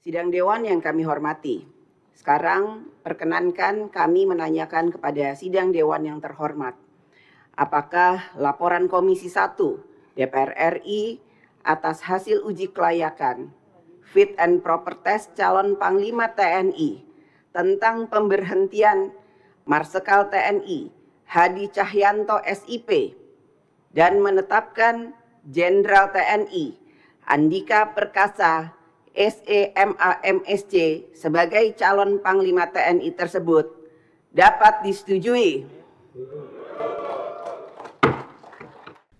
Sidang Dewan yang kami hormati, sekarang perkenankan kami menanyakan kepada Sidang Dewan yang terhormat, apakah laporan Komisi 1 DPR RI atas hasil uji kelayakan fit and proper test calon Panglima TNI tentang pemberhentian Marsekal TNI Hadi Cahyanto SIP dan menetapkan Jenderal TNI Andika Perkasa SEMAMSC sebagai calon Panglima TNI tersebut dapat disetujui.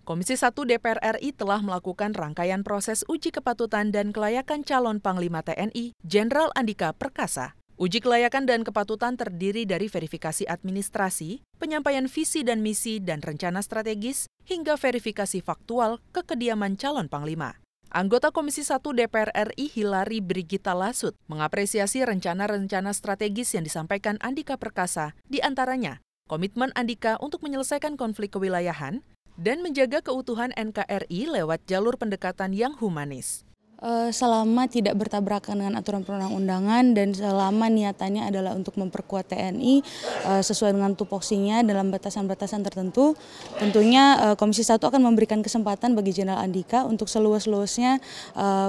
Komisi 1 DPR RI telah melakukan rangkaian proses uji kepatutan dan kelayakan calon Panglima TNI Jenderal Andika Perkasa Uji kelayakan dan kepatutan terdiri dari verifikasi administrasi, penyampaian visi dan misi dan rencana strategis, hingga verifikasi faktual ke kediaman calon panglima. Anggota Komisi 1 DPR RI Hilari Brigita Lasut mengapresiasi rencana-rencana strategis yang disampaikan Andika Perkasa, di antaranya komitmen Andika untuk menyelesaikan konflik kewilayahan dan menjaga keutuhan NKRI lewat jalur pendekatan yang humanis. Eh, selama tidak bertabrakan dengan aturan perundang-undangan dan selama niatannya adalah untuk memperkuat TNI eh, sesuai dengan tupoksinya dalam batasan-batasan tertentu, tentunya eh, Komisi 1 akan memberikan kesempatan bagi Jenderal Andika untuk seluas-luasnya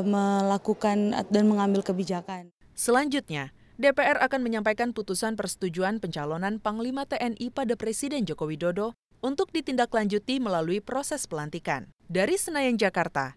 melakukan dan mengambil kebijakan. Selanjutnya, DPR akan menyampaikan putusan persetujuan pencalonan Panglima TNI pada Presiden Joko Widodo untuk ditindaklanjuti melalui proses pelantikan. Dari Senayan, Jakarta,